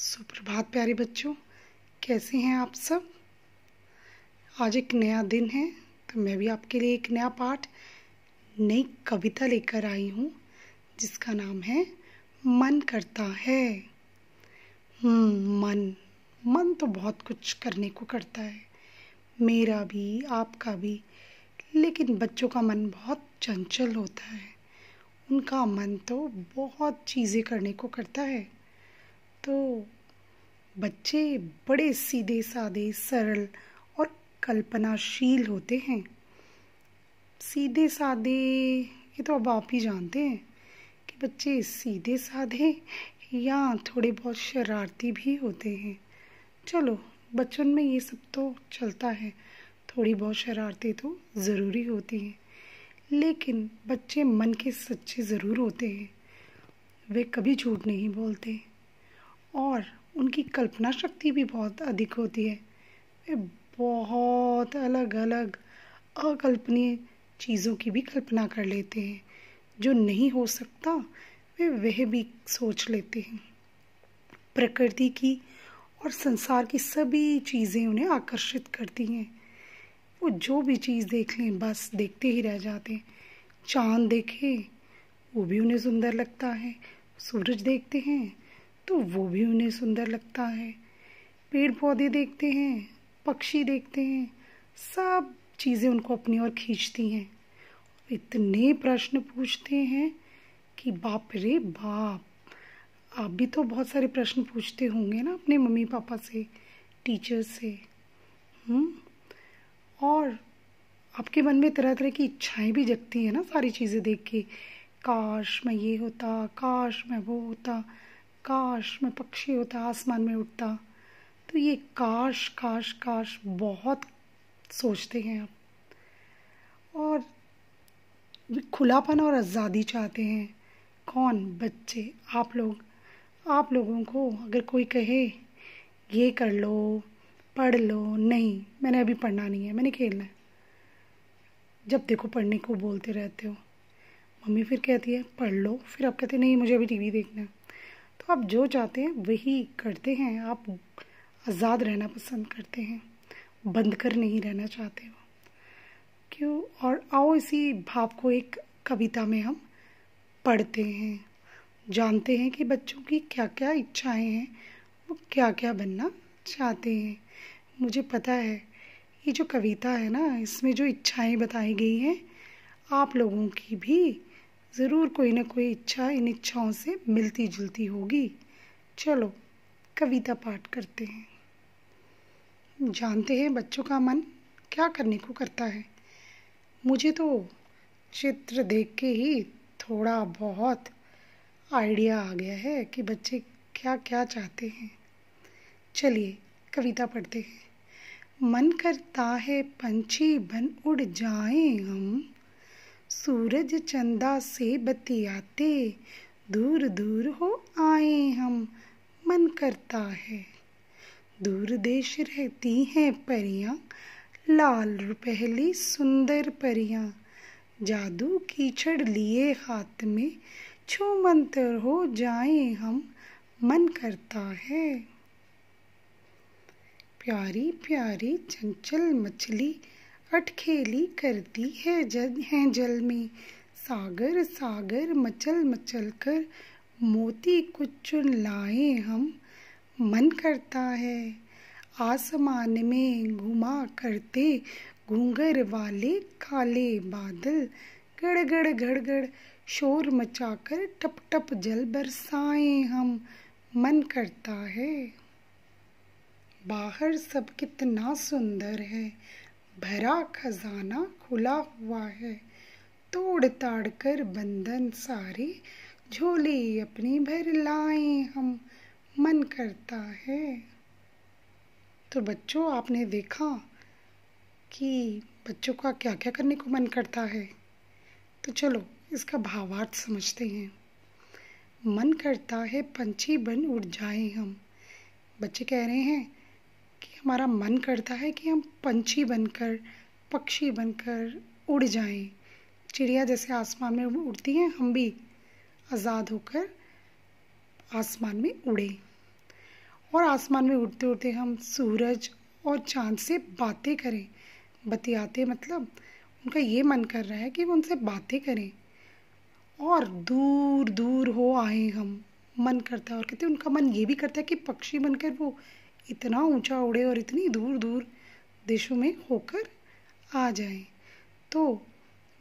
सुप्रभात प्यारे बच्चों कैसे हैं आप सब आज एक नया दिन है तो मैं भी आपके लिए एक नया पाठ नई कविता लेकर आई हूँ जिसका नाम है मन करता है हम्म, मन मन तो बहुत कुछ करने को करता है मेरा भी आपका भी लेकिन बच्चों का मन बहुत चंचल होता है उनका मन तो बहुत चीज़ें करने को करता है तो बच्चे बड़े सीधे साधे सरल और कल्पनाशील होते हैं सीधे साधे ये तो अब आप ही जानते हैं कि बच्चे सीधे साधे या थोड़े बहुत शरारती भी होते हैं चलो बचपन में ये सब तो चलता है थोड़ी बहुत शरारती तो ज़रूरी होती हैं लेकिन बच्चे मन के सच्चे ज़रूर होते हैं वे कभी झूठ नहीं बोलते और उनकी कल्पना शक्ति भी बहुत अधिक होती है वे बहुत अलग अलग अकल्पनीय चीज़ों की भी कल्पना कर लेते हैं जो नहीं हो सकता वे वह भी सोच लेते हैं प्रकृति की और संसार की सभी चीज़ें उन्हें आकर्षित करती हैं वो जो भी चीज़ देख लें बस देखते ही रह जाते हैं चांद देखे वो भी उन्हें सुंदर लगता है सूरज देखते हैं तो वो भी उन्हें सुंदर लगता है पेड़ पौधे देखते हैं पक्षी देखते हैं सब चीज़ें उनको अपनी ओर खींचती हैं इतने प्रश्न पूछते हैं कि बाप रे बाप आप भी तो बहुत सारे प्रश्न पूछते होंगे ना अपने मम्मी पापा से टीचर से हम्म और आपके मन में तरह तरह की इच्छाएं भी जगती हैं ना सारी चीज़ें देख के काश मैं ये होता काश मैं वो होता काश मैं पक्षी होता आसमान में उठता तो ये काश काश काश बहुत सोचते हैं आप और खुलापन और आज़ादी चाहते हैं कौन बच्चे आप लोग आप लोगों को अगर कोई कहे ये कर लो पढ़ लो नहीं मैंने अभी पढ़ना नहीं है मैंने खेलना है जब देखो पढ़ने को बोलते रहते हो मम्मी फिर कहती है पढ़ लो फिर आप कहते नहीं मुझे अभी टीवी देखना है आप जो चाहते हैं वही करते हैं आप आज़ाद रहना पसंद करते हैं बंद कर नहीं रहना चाहते हो क्यों और आओ इसी भाव को एक कविता में हम पढ़ते हैं जानते हैं कि बच्चों की क्या क्या इच्छाएं हैं वो क्या क्या बनना चाहते हैं मुझे पता है ये जो कविता है ना इसमें जो इच्छाएं बताई गई हैं आप लोगों की भी ज़रूर कोई ना कोई इच्छा इन इच्छाओं से मिलती जुलती होगी चलो कविता पाठ करते हैं जानते हैं बच्चों का मन क्या करने को करता है मुझे तो चित्र देख के ही थोड़ा बहुत आइडिया आ गया है कि बच्चे क्या क्या चाहते हैं चलिए कविता पढ़ते हैं मन करता है पंछी बन उड़ जाएं हम सूरज चंदा से बतियाते दूर दूर हो आए हम मन करता है दूर देश रहती हैं परियां लाल रुपहली सुंदर परियां जादू कीचड़ लिए हाथ में छो मंत्र हो जाए हम मन करता है प्यारी प्यारी चंचल मछली अटखेली करती है जल है जल में सागर सागर मचल मचल कर मोती कुछ चुन लाए हम मन करता है आसमान में घुमा करते घूंगर वाले काले बादल गड़गड़ गड़गड़ शोर मचाकर टप टप जल बरसाए हम मन करता है बाहर सब कितना सुंदर है भरा खजाना खुला हुआ है तोड़ ताड़ कर बंधन सारे झोली अपनी भर लाए हम मन करता है तो बच्चों आपने देखा कि बच्चों का क्या क्या करने को मन करता है तो चलो इसका भावार्थ समझते हैं मन करता है पंछी बन उड़ जाए हम बच्चे कह रहे हैं हमारा मन करता है कि हम पंछी बनकर पक्षी बनकर उड़ जाएं चिड़िया जैसे आसमान में उड़ती हैं हम भी आज़ाद होकर आसमान में उड़ें और आसमान में उड़ते उड़ते हम सूरज और चांद से बातें करें बतियाते मतलब उनका ये मन कर रहा है कि वो उनसे बातें करें और दूर दूर हो आए हम मन करता है और कहते हैं उनका मन ये भी करता है कि पक्षी बनकर वो इतना ऊंचा उड़े और इतनी दूर दूर देशों में होकर आ जाए तो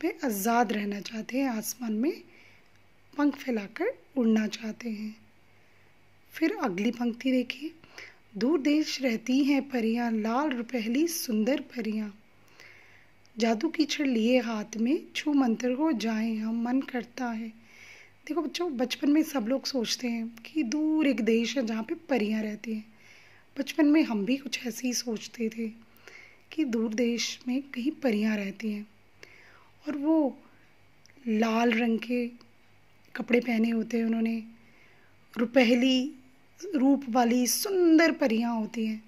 वे आज़ाद रहना चाहते हैं आसमान में पंख फैलाकर उड़ना चाहते हैं फिर अगली पंक्ति देखिए दूर देश रहती हैं परियां लाल रुपहली सुंदर परियां जादू की छड़ लिए हाथ में छू मंत्र को जाएं हम मन करता है देखो बच्चों बचपन में सब लोग सोचते हैं कि दूर एक देश है जहाँ पे परियां रहती हैं बचपन में हम भी कुछ ऐसे ही सोचते थे कि दूर देश में कहीं परियां रहती हैं और वो लाल रंग के कपड़े पहने होते हैं उन्होंने रुपहली रूप वाली सुंदर परियां होती हैं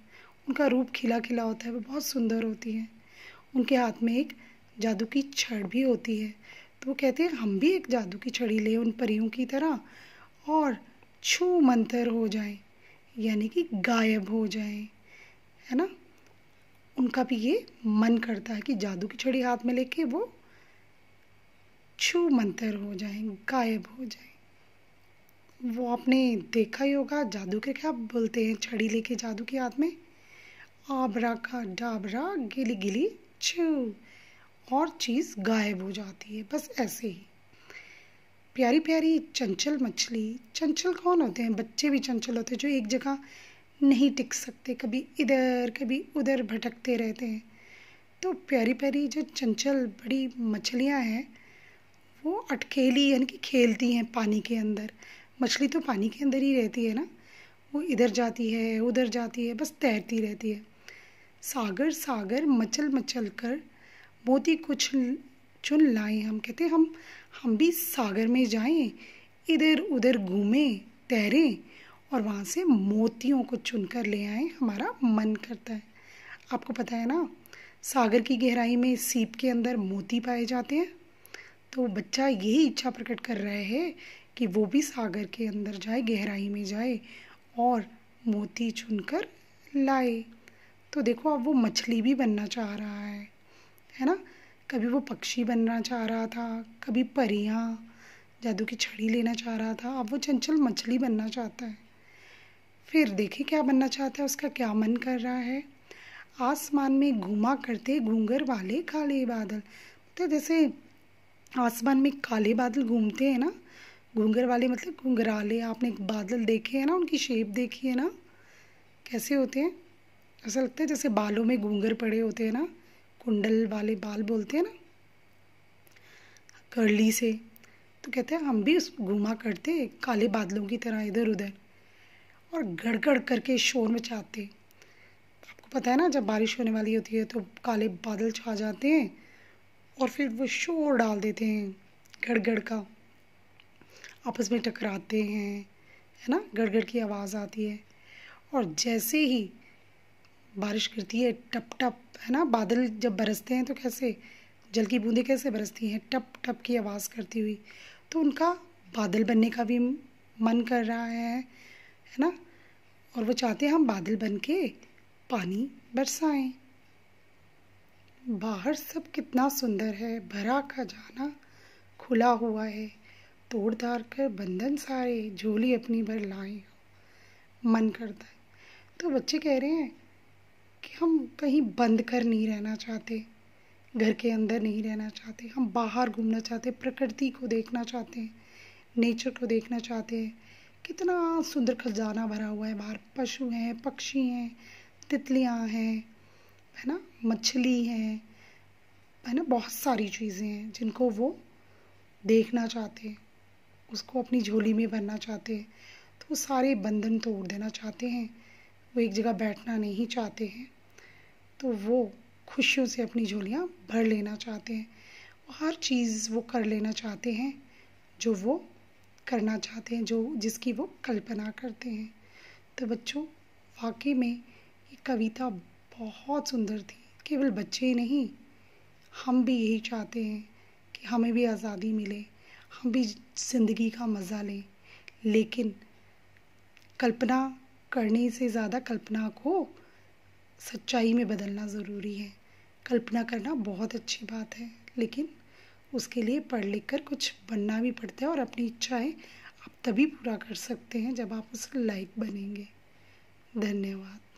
उनका रूप खिला खिला होता है वो बहुत सुंदर होती हैं उनके हाथ में एक जादू की छड़ भी होती है तो वो कहते हैं हम भी एक जादू की छड़ी ले उन परियों की तरह और छू मंतर हो जाएं यानी कि गायब हो जाएं है ना उनका भी ये मन करता है कि जादू की छड़ी हाथ में लेके वो छू मंतर हो जाएं गायब हो जाएं वो आपने देखा ही होगा जादू के क्या बोलते हैं छड़ी लेके जादू के हाथ में आबरा का डाबरा गिली गिली छू और चीज़ गायब हो जाती है बस ऐसे ही प्यारी प्यारी चंचल मछली चंचल कौन होते हैं बच्चे भी चंचल होते हैं जो एक जगह नहीं टिक सकते कभी इधर कभी उधर भटकते रहते हैं तो प्यारी प्यारी जो चंचल बड़ी मछलियाँ हैं वो अटकेली यानी कि खेलती हैं पानी के अंदर मछली तो पानी के अंदर ही रहती है ना वो इधर जाती है उधर जाती है बस तैरती रहती है सागर सागर मचल मचल कर मोती कुछ चुन लाएं हम कहते हम हम भी सागर में जाएं इधर उधर घूमें तैरें और वहाँ से मोतियों को चुन कर ले आए हमारा मन करता है आपको पता है ना सागर की गहराई में सीप के अंदर मोती पाए जाते हैं तो बच्चा यही इच्छा प्रकट कर रहा है कि वो भी सागर के अंदर जाए गहराई में जाए और मोती चुनकर लाए तो देखो अब वो मछली भी बनना चाह रहा है है ना कभी वो पक्षी बनना चाह रहा था कभी परियाँ जादू की छड़ी लेना चाह रहा था अब वो चंचल मछली बनना चाहता है फिर देखिए क्या बनना चाहता है उसका क्या मन कर रहा है आसमान में घुमा करते घूंगर वाले काले बादल तो जैसे आसमान में काले बादल घूमते हैं ना घूंगर वाले मतलब घुंघराले आपने बादल देखे हैं ना उनकी शेप देखी है ना कैसे होते हैं ऐसा लगता है जैसे बालों में घूंगर पड़े होते हैं ना कुंडल वाले बाल बोलते हैं ना कर्ली से तो कहते हैं हम भी उस घुमा करते काले बादलों की तरह इधर उधर और गड़गड़ करके शोर में चाहते आपको पता है ना जब बारिश होने वाली होती है तो काले बादल छा जाते हैं और फिर वो शोर डाल देते हैं गड़गड़ का आपस में टकराते हैं है ना गड़गड़ की आवाज़ आती है और जैसे ही बारिश गिरती है टप टप है ना बादल जब बरसते हैं तो कैसे जल की बूंदें कैसे बरसती हैं टप टप की आवाज़ करती हुई तो उनका बादल बनने का भी मन कर रहा है है ना और वो चाहते हैं हम बादल बन के पानी बरसाएं बाहर सब कितना सुंदर है भरा का जाना खुला हुआ है तोड़ धार कर बंधन सारे झोली अपनी भर लाए मन करता है तो बच्चे कह रहे हैं कि हम कहीं बंद कर नहीं रहना चाहते घर के अंदर नहीं रहना चाहते हम बाहर घूमना चाहते प्रकृति को देखना चाहते हैं नेचर को देखना चाहते हैं कितना सुंदर खजाना भरा हुआ है बाहर पशु हैं पक्षी हैं तितलियाँ हैं है ना मछली हैं है ना बहुत सारी चीज़ें हैं जिनको वो देखना चाहते हैं उसको अपनी झोली में भरना चाहते हैं तो वो सारे बंधन तोड़ देना चाहते हैं वो एक जगह बैठना नहीं चाहते हैं तो वो खुशियों से अपनी झोलियाँ भर लेना चाहते हैं हर चीज़ वो कर लेना चाहते हैं जो वो करना चाहते हैं जो जिसकी वो कल्पना करते हैं तो बच्चों वाकई में ये कविता बहुत सुंदर थी केवल बच्चे ही नहीं हम भी यही चाहते हैं कि हमें भी आज़ादी मिले हम भी ज़िंदगी का मज़ा लें लेकिन कल्पना करने से ज़्यादा कल्पना को सच्चाई में बदलना ज़रूरी है कल्पना करना बहुत अच्छी बात है लेकिन उसके लिए पढ़ लिख कर कुछ बनना भी पड़ता है और अपनी इच्छाएं आप तभी पूरा कर सकते हैं जब आप उस लाइक बनेंगे धन्यवाद